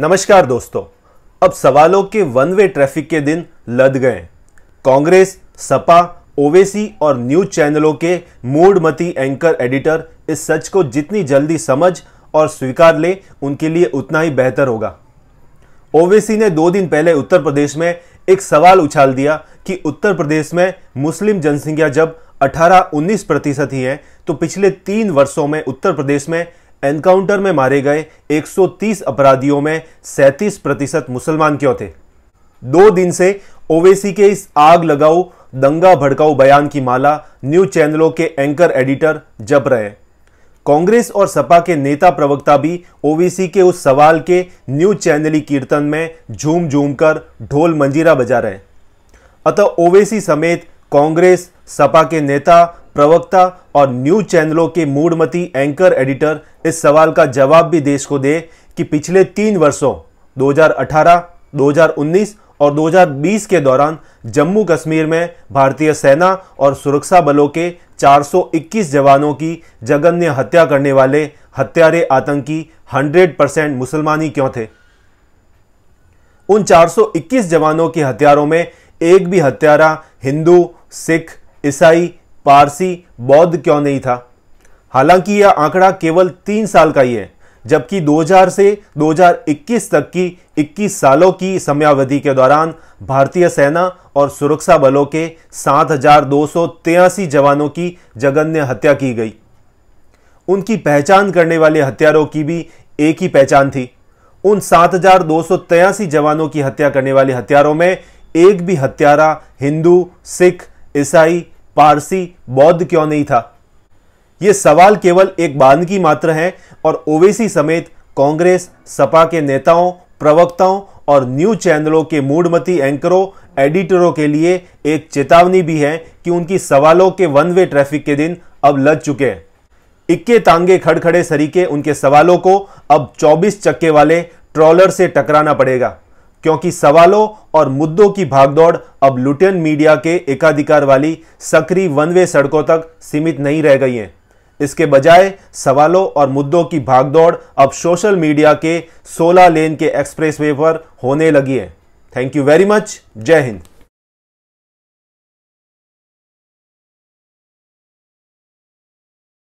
नमस्कार दोस्तों अब सवालों के वन वे ट्रैफिक के दिन लद गए कांग्रेस सपा ओवेसी और न्यूज चैनलों के मूडमती एंकर एडिटर इस सच को जितनी जल्दी समझ और स्वीकार ले उनके लिए उतना ही बेहतर होगा ओवेसी ने दो दिन पहले उत्तर प्रदेश में एक सवाल उछाल दिया कि उत्तर प्रदेश में मुस्लिम जनसंख्या जब 18-19 प्रतिशत ही है तो पिछले तीन वर्षों में उत्तर प्रदेश में एनकाउंटर में मारे गए 130 अपराधियों में 37 प्रतिशत मुसलमान क्यों थे दो दिन से ओवेसी के इस आग लगाऊ दंगा भड़काऊ बयान की माला न्यूज चैनलों के एंकर एडिटर जप रहे कांग्रेस और सपा के नेता प्रवक्ता भी ओवीसी के उस सवाल के न्यूज चैनली कीर्तन में झूम झूम कर ढोल मंजीरा बजा रहे अतः ओवेसी समेत कांग्रेस सपा के नेता प्रवक्ता और न्यूज चैनलों के मूडमती एंकर एडिटर इस सवाल का जवाब भी देश को दे कि पिछले तीन वर्षों 2018, 2019 और 2020 के दौरान जम्मू कश्मीर में भारतीय सेना और सुरक्षा बलों के 421 जवानों की जघन्य हत्या करने वाले हत्यारे आतंकी 100 परसेंट मुसलमानी क्यों थे उन 421 जवानों के हत्यारों में एक भी हत्यारा हिंदू सिख ईसाई पारसी बौद्ध क्यों नहीं था हालांकि यह आंकड़ा केवल तीन साल का ही है जबकि 2000 से 2021 तक की 21 सालों की समयावधि के दौरान भारतीय सेना और सुरक्षा बलों के सात जवानों की जगन्य हत्या की गई उनकी पहचान करने वाले हत्यारों की भी एक ही पहचान थी उन सात जवानों की हत्या करने वाले हत्यारों में एक भी हत्यारा हिंदू सिख ईसाई पारसी बौद्ध क्यों नहीं था यह सवाल केवल एक बांध की मात्र है और ओवेसी समेत कांग्रेस सपा के नेताओं प्रवक्ताओं और न्यूज चैनलों के मूडमती एंकरों एडिटरों के लिए एक चेतावनी भी है कि उनकी सवालों के वन वे ट्रैफिक के दिन अब लग चुके हैं इक्के तांगे खड़खड़े सरीके उनके सवालों को अब 24 चक्के वाले ट्रॉलर से टकराना पड़ेगा क्योंकि सवालों और मुद्दों की भागदौड़ अब लुटेन मीडिया के एकाधिकार वाली सक्रिय वन वे सड़कों तक सीमित नहीं रह गई है इसके बजाय सवालों और मुद्दों की भागदौड़ अब सोशल मीडिया के 16 लेन के एक्सप्रेसवे पर होने लगी है थैंक यू वेरी मच जय हिंद